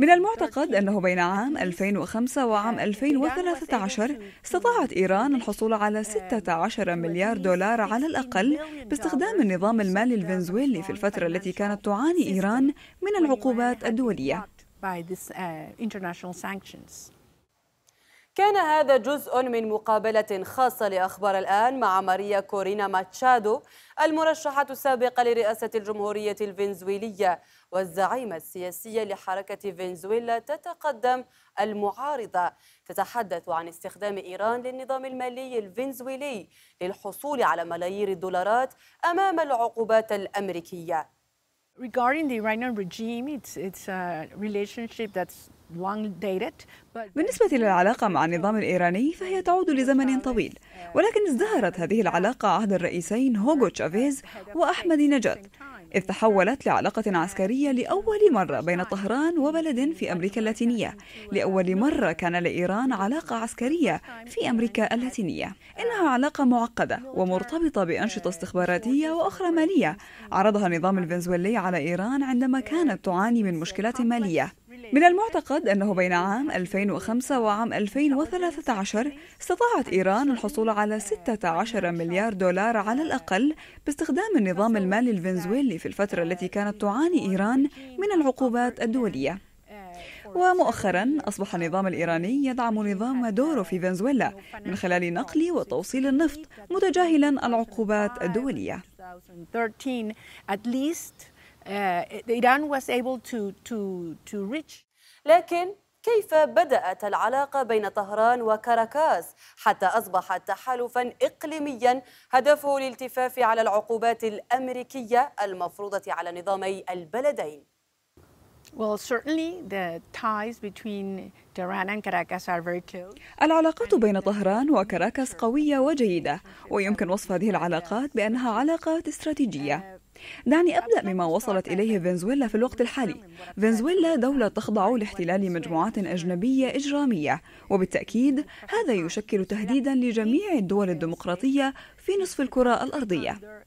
من المعتقد أنه بين عام 2005 وعام 2013 استطاعت إيران الحصول على 16 مليار دولار على الأقل باستخدام النظام المالي الفنزويلي في الفترة التي كانت تعاني إيران من العقوبات الدولية. كان هذا جزء من مقابلة خاصة لأخبار الآن مع ماريا كورينا ماتشادو المرشحة السابقة لرئاسة الجمهورية الفنزويلية والزعيمة السياسية لحركة فنزويلا تتقدم المعارضة تتحدث عن استخدام إيران للنظام المالي الفنزويلي للحصول على ملايير الدولارات أمام العقوبات الأمريكية بالنسبة للعلاقة مع النظام الإيراني فهي تعود لزمن طويل ولكن ازدهرت هذه العلاقة عهد الرئيسين هوغو تشافيز وأحمد نجاد إذ تحولت لعلاقة عسكرية لأول مرة بين طهران وبلد في أمريكا اللاتينية لأول مرة كان لإيران علاقة عسكرية في أمريكا اللاتينية إنها علاقة معقدة ومرتبطة بأنشطة استخباراتية وأخرى مالية عرضها النظام الفنزويلي على إيران عندما كانت تعاني من مشكلات مالية من المعتقد أنه بين عام 2005 وعام 2013 استطاعت إيران الحصول على 16 مليار دولار على الأقل باستخدام النظام المالي الفنزويلي في الفترة التي كانت تعاني إيران من العقوبات الدولية ومؤخرا أصبح النظام الإيراني يدعم نظام مادورو في فنزويلا من خلال نقل وتوصيل النفط متجاهلا العقوبات الدولية Iran آه، was able to, to, to reach. لكن كيف بدأت العلاقة بين طهران وكاراكاس حتى أصبح تحالفا إقليميا هدفه الالتفاف على العقوبات الأمريكية المفروضة على نظامي البلدين العلاقات بين طهران وكاراكاس قوية وجيدة ويمكن وصف هذه العلاقات بأنها علاقات استراتيجية دعني أبدأ بما وصلت إليه فنزويلا في الوقت الحالي فنزويلا دولة تخضع لاحتلال مجموعات أجنبية إجرامية وبالتأكيد هذا يشكل تهديدا لجميع الدول الديمقراطية في نصف الكرة الأرضية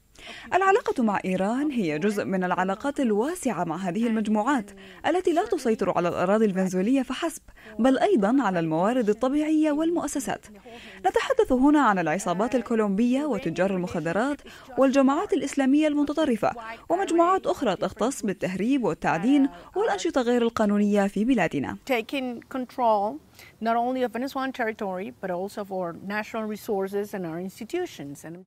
العلاقة مع إيران هي جزء من العلاقات الواسعة مع هذه المجموعات التي لا تسيطر على الأراضي الفنزويلية فحسب بل أيضا على الموارد الطبيعية والمؤسسات نتحدث هنا عن العصابات الكولومبية وتجار المخدرات والجماعات الإسلامية المتطرفة ومجموعات أخرى تختص بالتهريب والتعدين والأنشطة غير القانونية في بلادنا not only of Venezuelan territory, but also of our national resources and our institutions.